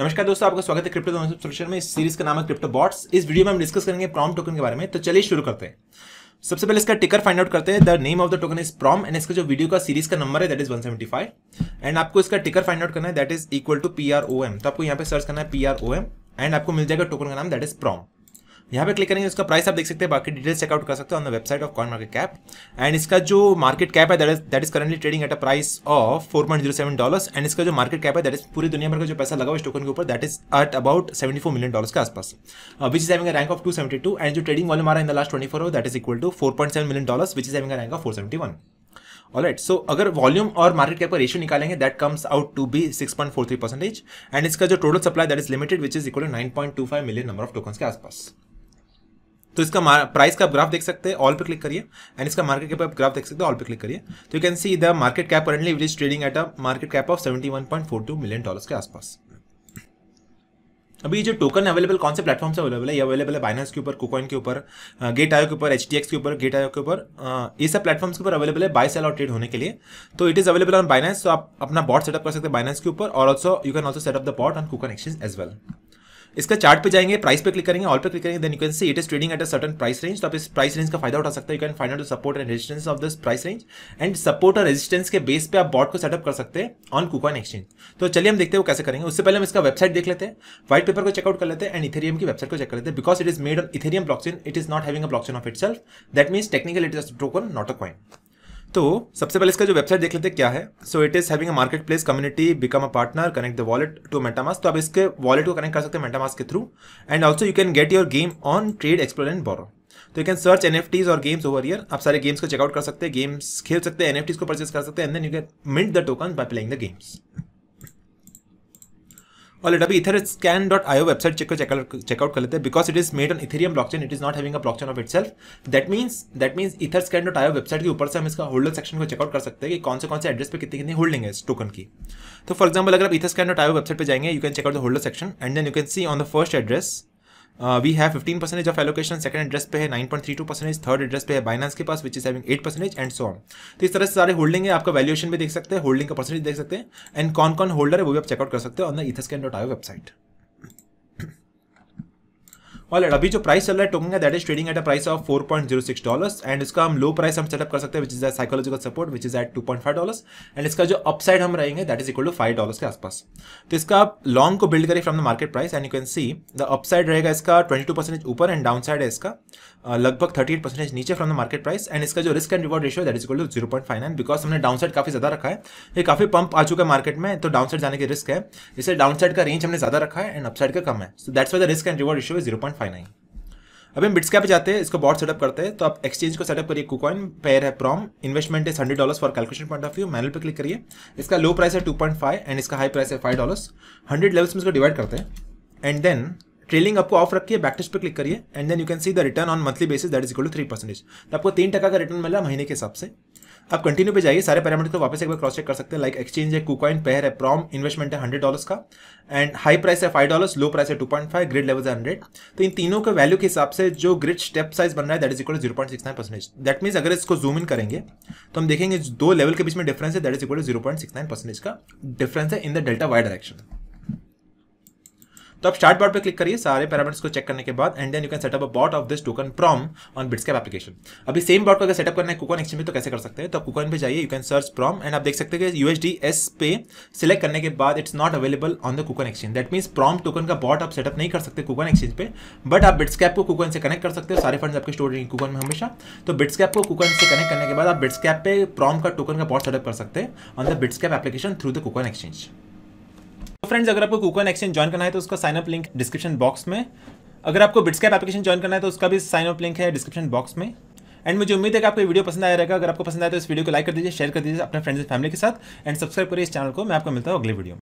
नमस्कार दोस्तों आपका स्वागत है क्रिप्टो सोल्यूशन में इस सीरीज का नाम है क्रिप्टो बॉट्स इस वीडियो में हम डिस्कस करेंगे प्रॉम टोकन के बारे में तो चलिए शुरू करते हैं सबसे पहले इसका टिकर फाइंड आउट करते हैं the name of the token is prom and इसका जो वीडियो का सीरीज का नंबर है दैट इज 175 एंड आपको इसका टिकर फाइंड आउट करना है that is equal to P तो आपको यहाँ पे सर्च करना है पी एंड आपको मिल जाएगा टोकन का नाम दैट इज प्रॉम यहाँ पे क्लिक करेंगे इसका प्राइस आप देख सकते हैं बाकी डिटेल्स चेकआउट कर सकते हैं on the website of coin market cap and इसका जो मार्केट कैप है that is currently trading at a price of four point zero seven dollars and इसका जो मार्केट कैप है दैट इज पूरी दुनिया भर का जो पैसा लगा हुआ इस टोकन के ऊपर that is at about seventy four million dollar के आसपास which is having rank of two seventy two and जो ट्रेडिंग वॉल्यूम आ रहा है in the last twenty four that is equal to four point seven million dollars which is having rank of four seventy one alright so अगर volume और market cap का ratio निकालेंगे that comes out to be 6.43 percentage and इसका जो total supply that is limited which is equal to 9.25 million number of token के आसपास तो इसका प्राइस का आप ग्राफ देख सकते हैं ऑल पे क्लिक करिए एंड इसका मार्केट कैप आप ग्राफ देख सकते हैं ऑल पे क्लिक करिए तो you can see the market cap currently which is trading at a market cap of two million dollars के आसपास अभी जो टोकन अवेलेबल कौन से प्लेटफॉर्म से अवेलेबल है ये अवेलेबल है बाइनेंस के ऊपर कोकॉइन के ऊपर गेट आयो के ऊपर एच के ऊपर गेट आयो के ऊपर ये सब प्लेटफॉर्म्स के ऊपर अवेलेबल है बाय सेल और ट्रेड होने के लिए तो it is available on Binance तो आप अपना बॉट सेटअप कर सकते हैं बाइनेंस के ऊपर और also you can also setup the bot on KuCoin exchange as well इसका चार्ट पे जाएंगे प्राइस पे क्लिक करेंगे ऑल पे क्लिक करेंगे then you can see it is trading at a certain price range तो आप इस प्राइस रेंज का फायदा उठा सकते हो you can find out support and resistance of this price range and support और रेजिस्टेंस के बेस पे आप बॉट को सेटअप कर सकते हैं ऑन कूकॉन एक्सचेंज तो चलिए हम देखते हैं वो कैसे करेंगे उससे पहले हम इसका वेबसाइट देख लेते हैं व्हाइट पेपर को चेकआउट कर लेते हैं एंड इथेरियम की वेबसाइट को चेक कर लेते हैं because it is made on Ethereum blockchain it is not having a blockchain of it that means technical it is token not a coin तो सबसे पहले इसका जो वेबसाइट देख लेते हैं क्या है so it is having a market place community become a partner connect the wallet to MetaMask तो आप इसके वॉलेट को कनेक्ट कर सकते हैं मेटामास के through and also you can get your game on trade explore and borrow तो you can search an और गेम्स ओवर ईयर आप सारे गेम्स को चेकआउट कर सकते हैं गेम्स खेल सकते हैं एन को परचेज कर सकते हैं and then you can mint the token by playing the games और लेट अभी Etherscan dot io website check checkout कर लेते हैं because it is made on Ethereum blockchain it is not having a blockchain of itself that means that means Etherscan dot io website के ऊपर से हम इसका holder section को checkout कर सकते हैं कि कौन से कौन से एड्रेस पे कितनी कितनी होल्डिंग है इस टोकन की तो फॉर एग्जाम्पल अगर आप Etherscan dot io website पर जाएंगे you can checkout the holder section and then you can see on the first address we have fifteen percentage of allocation second address पे है nine point three two percentage third address पे है Binance के पास which is having eight percentage and so on तो इस तरह से सारे होल्डिंग है आपका वैल्यूएशन भी देख सकते हैं होल्डिंग का परसेंटेज देख सकते हैं एंड कौन कौन होल्डर है वो भी आप चेकआउट कर सकते हो on the Etherscan dot io website और अभी जो प्राइस चल रहा है टोकन का that is trading at a price of four point zero six dollars and इसका हम लो प्राइस हम सेटअप कर सकते हैं which is psychological support which is at two point five dollars and इसका जो अपसाइड हम रहेंगे that is equal to five dollars के आसपास तो इसका आप लॉन्ग को बिल्ड करें from the market price and you can see the upside रहेगा इसका ट्वेंटी टू ऊपर एंड डाउन साइड है इसका लगभग थर्टी एट परसेंटेज नीचे from the market price and इसका जो risk and reward ratio that is equal to zero point five nine because हमने डाउन साइड काफी ज्यादा रखा है ये काफी पंप आ चुका है मार्केट में तो डाउन साइड जाने की रिस्क है इसे डाउन साइड का रेंज हमने ज्यादा रखा है एंड अपसाइड का कम है so that's why the risk and reward ratio zero point five nine अब हम बिट्स कैप जाते हैं इसको बॉट सेटअप करते हैं तो आप एक्सचेंज को सेटअप करिए कुकॉइन पेयर है prom investment is hundred dollars for calculation point of view manual पे क्लिक करिए इसका लो प्राइस है टू पॉइंट फाइव एंड इसका हाई प्राइस है फाइव डॉलर्स हंड्रेड लेवल्स में इसको डिवाइड करते हैं एंड देन ट्रेलिंग आपको ऑफ रखिए बैक टेस्ट पर क्लिक करिए and then you can see the return on monthly basis that is equal to three percentage तो आपको तीन टका का रिटर्न मिला महीने के हिसाब से आप कंटिन्यू पे जाइए सारे पैरामीटर को वापस एक बार क्रॉस चेक कर सकते हैं लाइक एक्सचेंज है कुकॉइन पेयर है प्रॉम इन्वेस्टमेंट है हंड्रेड डॉलर्स का एंड हाई प्राइस है फाइव डॉलर्स लो प्राइस है two point five grade level है हंड्रेड तो इन तीनों के वैल्यू के हिसाब से जो ग्रिड स्टेप साइज बन रहा है that is equal zero point six nine percentage that means अगर इसको जूम इन करेंगे तो हम देखेंगे दो लेवल के बीच में डिफरेंस है that is equal zero point six nine percentage का डिफरेंस है in the delta Y direction तो आप स्टार्ट बॉट पर क्लिक करिए सारे पैरामीटर्स को चेक करने के बाद and then you can setup a bot of this token prom on Bitsgap application अभी सेम बॉट को अगर सेटअप करना है कुकॉन एक्सचेंज में तो कैसे कर सकते हैं तो आप पे जाइए you can search prom and आप देख सकते हैं कि यूएसडी एस पे सिलेक्ट करने के बाद it's not available on the KuCoin exchange that means prom token का बॉट आप सेटअप नहीं कर सकते कुकॉन एक्सचेंज पे बट आप बिट्सकैप को कुकॉन से कनेक्ट कर सकते हो सारे फंड आपके स्टोर रहेंगे कुकॉन में हमेशा तो कैप को कुकॉन से कनेक्ट करने के बाद आप बिट्सकैप पे प्रॉम का टोकन का बॉट सेटअप कर सकते हैं on the cap application through the KuCoin exchange friends अगर आपको कूकन एक्सचेंज ज्वाइन करना है तो उसका साइनअप लिंक डिस्क्रिप्शन बॉक्स में अगर आपको बिट्सकैप एप्लीकेशन ज्वाइन करना है तो उसका भी साइनअप लिंक है डिस्क्रिप्शन बॉक्स में एंड मुझे उम्मीद है कि आपको वीडियो पसंद आया रहेगा अगर आपको पसंद आया तो इस वीडियो को लाइक कर दीजिए शेयर कर दीजिए अपने फ्रेंड्स एंड फैमिली के साथ एंड सब्सक्राइब करिए इस चैनल को मैं आपको मिलता हूँ अगले वीडियो